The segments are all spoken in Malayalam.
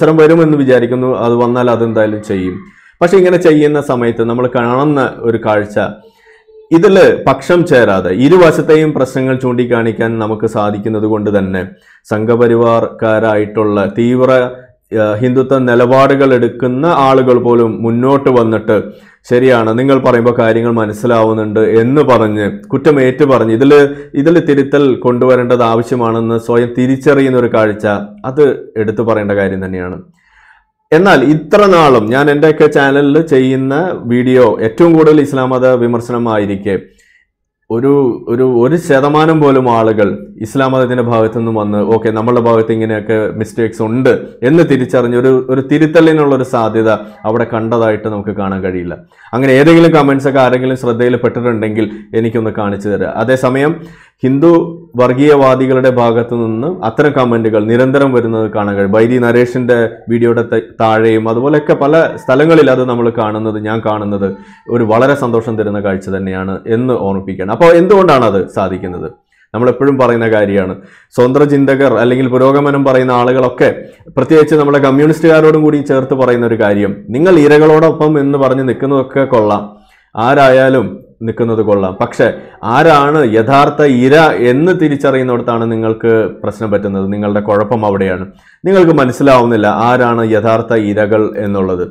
അവസരം വരുമെന്ന് വിചാരിക്കുന്നു അത് വന്നാൽ അതെന്തായാലും ചെയ്യും പക്ഷെ ഇങ്ങനെ ചെയ്യുന്ന സമയത്ത് നമ്മൾ കാണുന്ന ഒരു കാഴ്ച ഇതിൽ പക്ഷം ചേരാതെ ഇരുവശത്തെയും പ്രശ്നങ്ങൾ ചൂണ്ടിക്കാണിക്കാൻ നമുക്ക് സാധിക്കുന്നത് കൊണ്ട് തന്നെ സംഘപരിവാർക്കാരായിട്ടുള്ള തീവ്ര ഹിന്ദുത്വ നിലപാടുകൾ എടുക്കുന്ന ആളുകൾ പോലും മുന്നോട്ട് വന്നിട്ട് ശരിയാണ് നിങ്ങൾ പറയുമ്പോൾ കാര്യങ്ങൾ മനസ്സിലാവുന്നുണ്ട് എന്ന് പറഞ്ഞ് കുറ്റം ഏറ്റു പറഞ്ഞ് ഇതിൽ ഇതിൽ തിരുത്തൽ കൊണ്ടുവരേണ്ടത് ആവശ്യമാണെന്ന് സ്വയം തിരിച്ചറിയുന്ന ഒരു കാഴ്ച അത് എടുത്തു പറയേണ്ട കാര്യം തന്നെയാണ് എന്നാൽ ഇത്ര നാളും ഞാൻ എൻ്റെയൊക്കെ ചാനലിൽ ചെയ്യുന്ന വീഡിയോ ഏറ്റവും കൂടുതൽ ഇസ്ലാം മത വിമർശനമായിരിക്കെ ഒരു ഒരു ഒരു ശതമാനം പോലും ആളുകൾ ഇസ്ലാം മതത്തിന്റെ ഭാഗത്തു നിന്നും വന്ന് ഓക്കെ നമ്മളുടെ ഭാഗത്ത് ഇങ്ങനെയൊക്കെ മിസ്റ്റേക്സ് ഉണ്ട് എന്ന് തിരിച്ചറിഞ്ഞ് ഒരു ഒരു തിരുത്തലിനുള്ള ഒരു സാധ്യത അവിടെ കണ്ടതായിട്ട് നമുക്ക് കാണാൻ കഴിയില്ല അങ്ങനെ ഏതെങ്കിലും കമൻസ് ഒക്കെ ആരെങ്കിലും ശ്രദ്ധയിൽ പെട്ടിട്ടുണ്ടെങ്കിൽ എനിക്കൊന്ന് കാണിച്ചു തരാം അതേസമയം ഹിന്ദു വർഗീയവാദികളുടെ ഭാഗത്തു നിന്ന് അത്തരം കമൻറ്റുകൾ നിരന്തരം വരുന്നത് കാണാൻ കഴിയും ബൈരി നരേഷിൻ്റെ വീഡിയോയുടെ താഴെയും അതുപോലെയൊക്കെ പല സ്ഥലങ്ങളിൽ അത് നമ്മൾ കാണുന്നത് ഞാൻ കാണുന്നത് ഒരു വളരെ സന്തോഷം തരുന്ന കാഴ്ച തന്നെയാണ് എന്ന് ഓർമ്മിപ്പിക്കണം അപ്പോൾ എന്തുകൊണ്ടാണ് അത് സാധിക്കുന്നത് നമ്മളെപ്പോഴും പറയുന്ന കാര്യമാണ് സ്വതന്ത്ര ചിന്തകർ അല്ലെങ്കിൽ പുരോഗമനം പറയുന്ന ആളുകളൊക്കെ പ്രത്യേകിച്ച് നമ്മുടെ കമ്മ്യൂണിസ്റ്റുകാരോടും കൂടി ചേർത്ത് പറയുന്ന ഒരു കാര്യം നിങ്ങൾ ഇരകളോടൊപ്പം എന്ന് പറഞ്ഞ് നിൽക്കുന്നതൊക്കെ കൊള്ളാം ആരായാലും നിൽക്കുന്നത് കൊള്ളാം പക്ഷെ ആരാണ് യഥാർത്ഥ ഇര എന്ന് തിരിച്ചറിയുന്നിടത്താണ് നിങ്ങൾക്ക് പ്രശ്നം പറ്റുന്നത് നിങ്ങളുടെ കുഴപ്പം അവിടെയാണ് നിങ്ങൾക്ക് മനസ്സിലാവുന്നില്ല ആരാണ് യഥാർത്ഥ ഇരകൾ എന്നുള്ളത്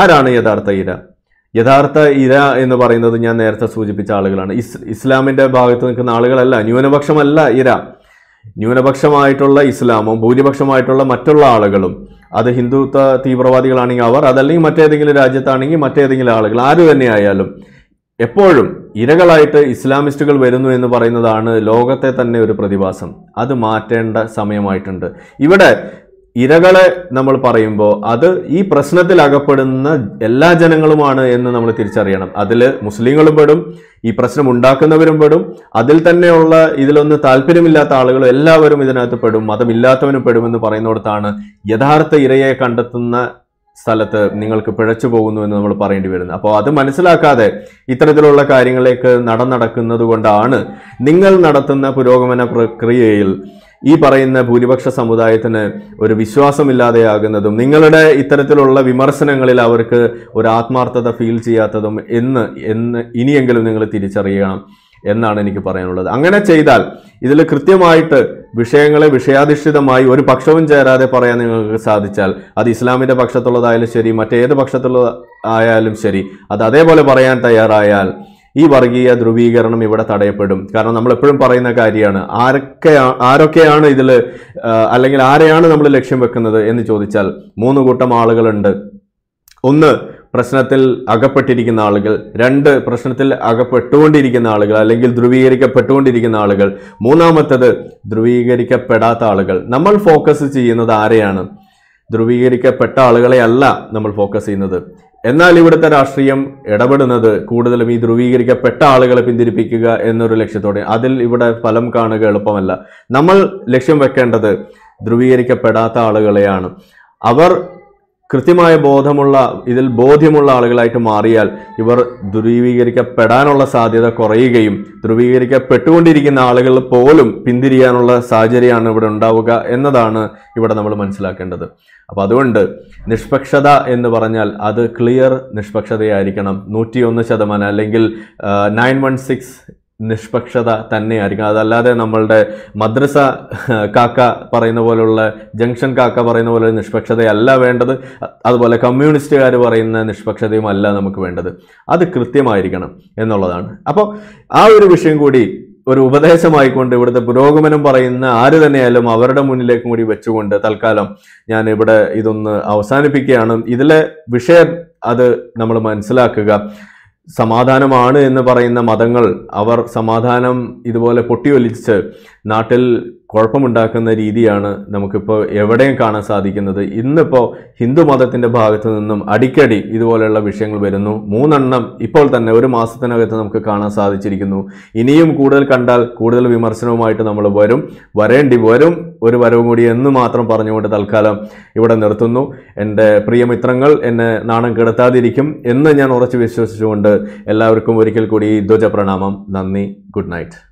ആരാണ് യഥാർത്ഥ ഇര യഥാർത്ഥ ഇര എന്ന് പറയുന്നത് ഞാൻ നേരത്തെ സൂചിപ്പിച്ച ആളുകളാണ് ഇസ് ഇസ്ലാമിൻ്റെ ഭാഗത്ത് നിൽക്കുന്ന ആളുകളല്ല ന്യൂനപക്ഷമല്ല ഇര ന്യൂനപക്ഷമായിട്ടുള്ള ഇസ്ലാമും ഭൂരിപക്ഷമായിട്ടുള്ള മറ്റുള്ള ആളുകളും അത് ഹിന്ദുത്വ തീവ്രവാദികളാണെങ്കിൽ അവർ അതല്ലെങ്കിൽ മറ്റേതെങ്കിലും രാജ്യത്താണെങ്കിൽ മറ്റേതെങ്കിലും ആളുകൾ ആര് തന്നെ ആയാലും എപ്പോഴും ഇരകളായിട്ട് ഇസ്ലാമിസ്റ്റുകൾ വരുന്നു എന്ന് പറയുന്നതാണ് ലോകത്തെ തന്നെ ഒരു പ്രതിഭാസം അത് മാറ്റേണ്ട സമയമായിട്ടുണ്ട് ഇവിടെ ഇരകളെ നമ്മൾ പറയുമ്പോൾ അത് ഈ പ്രശ്നത്തിൽ അകപ്പെടുന്ന എല്ലാ ജനങ്ങളുമാണ് എന്ന് നമ്മൾ തിരിച്ചറിയണം അതിൽ മുസ്ലിങ്ങളും പെടും ഈ പ്രശ്നം ഉണ്ടാക്കുന്നവരും പെടും അതിൽ തന്നെയുള്ള ഇതിലൊന്ന് താല്പര്യമില്ലാത്ത ആളുകൾ എല്ലാവരും ഇതിനകത്ത് പെടും മതമില്ലാത്തവനും പെടുമെന്ന് പറയുന്നിടത്താണ് യഥാർത്ഥ ഇരയെ കണ്ടെത്തുന്ന സ്ഥലത്ത് നിങ്ങൾക്ക് പിഴച്ചു പോകുന്നു എന്ന് നമ്മൾ പറയേണ്ടി വരുന്നത് അപ്പോൾ അത് മനസ്സിലാക്കാതെ ഇത്തരത്തിലുള്ള കാര്യങ്ങളിലേക്ക് നടന്നടക്കുന്നത് കൊണ്ടാണ് നിങ്ങൾ നടത്തുന്ന പുരോഗമന പ്രക്രിയയിൽ ഈ പറയുന്ന ഭൂരിപക്ഷ സമുദായത്തിന് ഒരു വിശ്വാസമില്ലാതെയാകുന്നതും നിങ്ങളുടെ ഇത്തരത്തിലുള്ള വിമർശനങ്ങളിൽ അവർക്ക് ഒരു ആത്മാർത്ഥത ഫീൽ ചെയ്യാത്തതും എന്ന് എന്ന് ഇനിയെങ്കിലും നിങ്ങൾ തിരിച്ചറിയണം എന്നാണ് എനിക്ക് പറയാനുള്ളത് അങ്ങനെ ചെയ്താൽ ഇതിൽ കൃത്യമായിട്ട് വിഷയങ്ങളെ വിഷയാധിഷ്ഠിതമായി ഒരു പക്ഷവും ചേരാതെ പറയാൻ നിങ്ങൾക്ക് സാധിച്ചാൽ അത് ഇസ്ലാമിൻ്റെ പക്ഷത്തുള്ളതായാലും ശരി മറ്റേത് പക്ഷത്തുള്ള ആയാലും ശരി അത് അതേപോലെ പറയാൻ തയ്യാറായാൽ ഈ വർഗീയ ധ്രുവീകരണം ഇവിടെ തടയപ്പെടും കാരണം നമ്മൾ എപ്പോഴും പറയുന്ന കാര്യമാണ് ആരൊക്കെ ആരൊക്കെയാണ് ഇതിൽ അല്ലെങ്കിൽ ആരെയാണ് നമ്മൾ ലക്ഷ്യം വെക്കുന്നത് എന്ന് ചോദിച്ചാൽ മൂന്ന് കൂട്ടം ആളുകളുണ്ട് ഒന്ന് പ്രശ്നത്തിൽ അകപ്പെട്ടിരിക്കുന്ന ആളുകൾ രണ്ട് പ്രശ്നത്തിൽ അകപ്പെട്ടുകൊണ്ടിരിക്കുന്ന ആളുകൾ അല്ലെങ്കിൽ ധ്രുവീകരിക്കപ്പെട്ടുകൊണ്ടിരിക്കുന്ന ആളുകൾ മൂന്നാമത്തത് ധ്രുവീകരിക്കപ്പെടാത്ത ആളുകൾ നമ്മൾ ഫോക്കസ് ചെയ്യുന്നത് ആരെയാണ് ധ്രുവീകരിക്കപ്പെട്ട ആളുകളെ അല്ല നമ്മൾ ഫോക്കസ് ചെയ്യുന്നത് എന്നാൽ ഇവിടുത്തെ രാഷ്ട്രീയം ഇടപെടുന്നത് കൂടുതലും ഈ ധ്രുവീകരിക്കപ്പെട്ട ആളുകളെ പിന്തിരിപ്പിക്കുക എന്നൊരു ലക്ഷ്യത്തോടെ അതിൽ ഇവിടെ ഫലം കാണുക എളുപ്പമല്ല നമ്മൾ ലക്ഷ്യം വെക്കേണ്ടത് ധ്രുവീകരിക്കപ്പെടാത്ത ആളുകളെയാണ് അവർ കൃത്യമായ ബോധമുള്ള ഇതിൽ ബോധ്യമുള്ള ആളുകളായിട്ട് മാറിയാൽ ഇവർ ധ്രുവീകരിക്കപ്പെടാനുള്ള സാധ്യത കുറയുകയും ധ്രുവീകരിക്കപ്പെട്ടുകൊണ്ടിരിക്കുന്ന ആളുകൾ പോലും പിന്തിരിയാനുള്ള സാഹചര്യമാണ് ഇവിടെ ഉണ്ടാവുക എന്നതാണ് ഇവിടെ നമ്മൾ മനസ്സിലാക്കേണ്ടത് അപ്പം അതുകൊണ്ട് നിഷ്പക്ഷത എന്ന് പറഞ്ഞാൽ അത് ക്ലിയർ നിഷ്പക്ഷതയായിരിക്കണം നൂറ്റിയൊന്ന് ശതമാനം അല്ലെങ്കിൽ നയൻ വൺ സിക്സ് നിഷ്പക്ഷത തന്നെയായിരിക്കും അതല്ലാതെ നമ്മളുടെ മദ്രസ കാക്ക പറയുന്ന പോലുള്ള ജംഗ്ഷൻ കാക്ക പറയുന്ന പോലെ നിഷ്പക്ഷതയല്ല വേണ്ടത് അതുപോലെ കമ്മ്യൂണിസ്റ്റുകാർ പറയുന്ന നിഷ്പക്ഷതയും അല്ല നമുക്ക് വേണ്ടത് അത് കൃത്യമായിരിക്കണം എന്നുള്ളതാണ് അപ്പോൾ ആ ഒരു വിഷയം കൂടി ഒരു ഉപദേശമായിക്കൊണ്ട് ഇവിടുത്തെ പുരോഗമനം പറയുന്ന ആര് തന്നെയായാലും അവരുടെ മുന്നിലേക്കും കൂടി വെച്ചുകൊണ്ട് തൽക്കാലം ഞാൻ ഇവിടെ ഇതൊന്ന് അവസാനിപ്പിക്കുകയാണ് ഇതിലെ വിഷയം അത് നമ്മൾ മനസ്സിലാക്കുക സമാധാനമാണ് എന്ന് പറയുന്ന മതങ്ങൾ അവർ സമാധാനം ഇതുപോലെ പൊട്ടിയൊലിച്ച് നാട്ടിൽ കുഴപ്പമുണ്ടാക്കുന്ന രീതിയാണ് നമുക്കിപ്പോൾ എവിടെയും കാണാൻ സാധിക്കുന്നത് ഇന്നിപ്പോൾ ഹിന്ദു മതത്തിൻ്റെ ഭാഗത്തു നിന്നും അടിക്കടി ഇതുപോലെയുള്ള വിഷയങ്ങൾ വരുന്നു മൂന്നെണ്ണം ഇപ്പോൾ തന്നെ ഒരു മാസത്തിനകത്ത് നമുക്ക് കാണാൻ സാധിച്ചിരിക്കുന്നു ഇനിയും കൂടുതൽ കണ്ടാൽ കൂടുതൽ വിമർശനവുമായിട്ട് നമ്മൾ വരും വരേണ്ടി വരും ഒരു വരവും കൂടി എന്ന് മാത്രം പറഞ്ഞുകൊണ്ട് തൽക്കാലം ഇവിടെ നിർത്തുന്നു എൻ്റെ പ്രിയമിത്രങ്ങൾ എന്നെ നാണം കെടുത്താതിരിക്കും എന്ന് ഞാൻ ഉറച്ചു വിശ്വസിച്ചുകൊണ്ട് എല്ലാവർക്കും ഒരിക്കൽ കൂടി ധ്വജ പ്രണാമം നന്ദി ഗുഡ് നൈറ്റ്